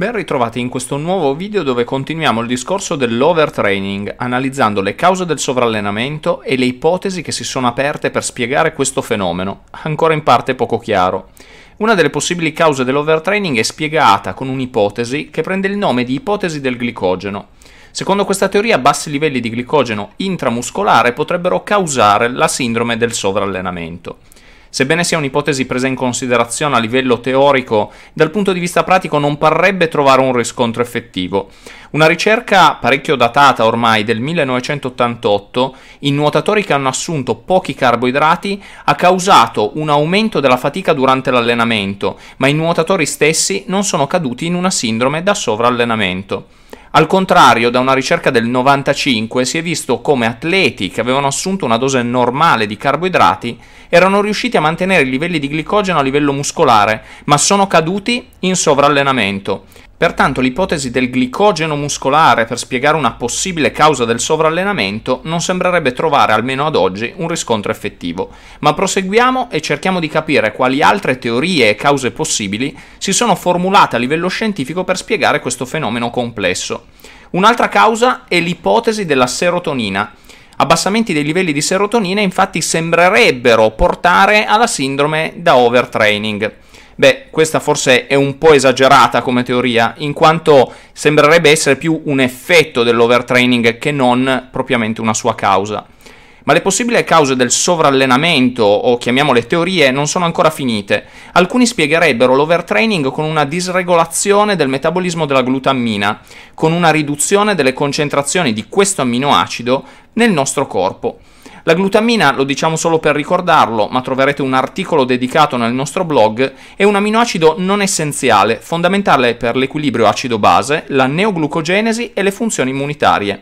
Ben ritrovati in questo nuovo video dove continuiamo il discorso dell'overtraining, analizzando le cause del sovrallenamento e le ipotesi che si sono aperte per spiegare questo fenomeno, ancora in parte poco chiaro. Una delle possibili cause dell'overtraining è spiegata con un'ipotesi che prende il nome di ipotesi del glicogeno. Secondo questa teoria, bassi livelli di glicogeno intramuscolare potrebbero causare la sindrome del sovrallenamento. Sebbene sia un'ipotesi presa in considerazione a livello teorico, dal punto di vista pratico non parrebbe trovare un riscontro effettivo. Una ricerca parecchio datata ormai del 1988 in nuotatori che hanno assunto pochi carboidrati ha causato un aumento della fatica durante l'allenamento, ma i nuotatori stessi non sono caduti in una sindrome da sovrallenamento. Al contrario, da una ricerca del 95 si è visto come atleti che avevano assunto una dose normale di carboidrati erano riusciti a mantenere i livelli di glicogeno a livello muscolare, ma sono caduti in sovrallenamento. Pertanto l'ipotesi del glicogeno muscolare per spiegare una possibile causa del sovrallenamento non sembrerebbe trovare, almeno ad oggi, un riscontro effettivo. Ma proseguiamo e cerchiamo di capire quali altre teorie e cause possibili si sono formulate a livello scientifico per spiegare questo fenomeno complesso. Un'altra causa è l'ipotesi della serotonina. Abbassamenti dei livelli di serotonina infatti sembrerebbero portare alla sindrome da overtraining. Beh, questa forse è un po' esagerata come teoria, in quanto sembrerebbe essere più un effetto dell'overtraining che non propriamente una sua causa. Ma le possibili cause del sovrallenamento, o chiamiamole teorie, non sono ancora finite. Alcuni spiegherebbero l'overtraining con una disregolazione del metabolismo della glutammina, con una riduzione delle concentrazioni di questo amminoacido nel nostro corpo. La glutamina, lo diciamo solo per ricordarlo, ma troverete un articolo dedicato nel nostro blog, è un aminoacido non essenziale, fondamentale per l'equilibrio acido-base, la neoglucogenesi e le funzioni immunitarie.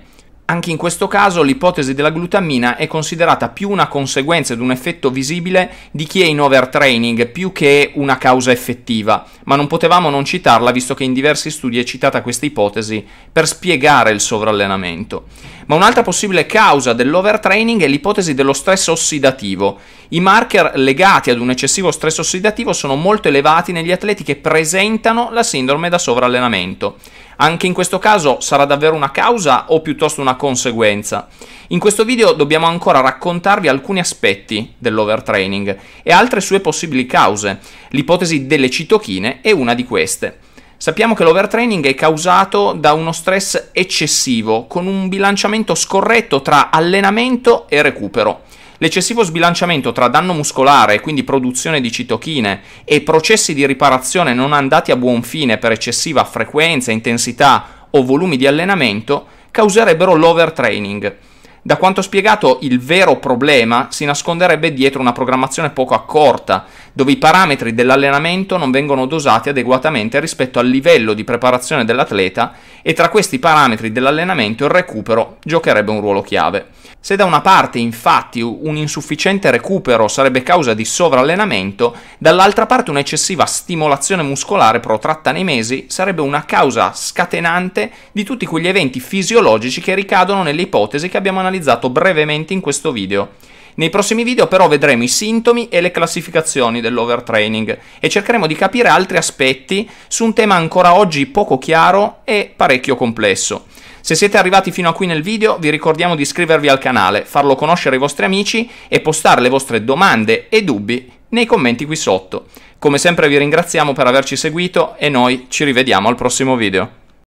Anche in questo caso l'ipotesi della glutammina è considerata più una conseguenza ed un effetto visibile di chi è in overtraining più che una causa effettiva, ma non potevamo non citarla visto che in diversi studi è citata questa ipotesi per spiegare il sovrallenamento. Ma un'altra possibile causa dell'overtraining è l'ipotesi dello stress ossidativo. I marker legati ad un eccessivo stress ossidativo sono molto elevati negli atleti che presentano la sindrome da sovrallenamento. Anche in questo caso sarà davvero una causa o piuttosto una conseguenza. In questo video dobbiamo ancora raccontarvi alcuni aspetti dell'overtraining e altre sue possibili cause. L'ipotesi delle citochine è una di queste. Sappiamo che l'overtraining è causato da uno stress eccessivo, con un bilanciamento scorretto tra allenamento e recupero. L'eccessivo sbilanciamento tra danno muscolare, quindi produzione di citochine, e processi di riparazione non andati a buon fine per eccessiva frequenza, intensità o volumi di allenamento causerebbero l'overtraining. Da quanto spiegato, il vero problema si nasconderebbe dietro una programmazione poco accorta, dove i parametri dell'allenamento non vengono dosati adeguatamente rispetto al livello di preparazione dell'atleta e tra questi parametri dell'allenamento il recupero giocherebbe un ruolo chiave. Se da una parte infatti un insufficiente recupero sarebbe causa di sovrallenamento, dall'altra parte un'eccessiva stimolazione muscolare protratta nei mesi sarebbe una causa scatenante di tutti quegli eventi fisiologici che ricadono nelle ipotesi che abbiamo analizzato analizzato brevemente in questo video. Nei prossimi video però vedremo i sintomi e le classificazioni dell'overtraining e cercheremo di capire altri aspetti su un tema ancora oggi poco chiaro e parecchio complesso. Se siete arrivati fino a qui nel video vi ricordiamo di iscrivervi al canale, farlo conoscere ai vostri amici e postare le vostre domande e dubbi nei commenti qui sotto. Come sempre vi ringraziamo per averci seguito e noi ci rivediamo al prossimo video.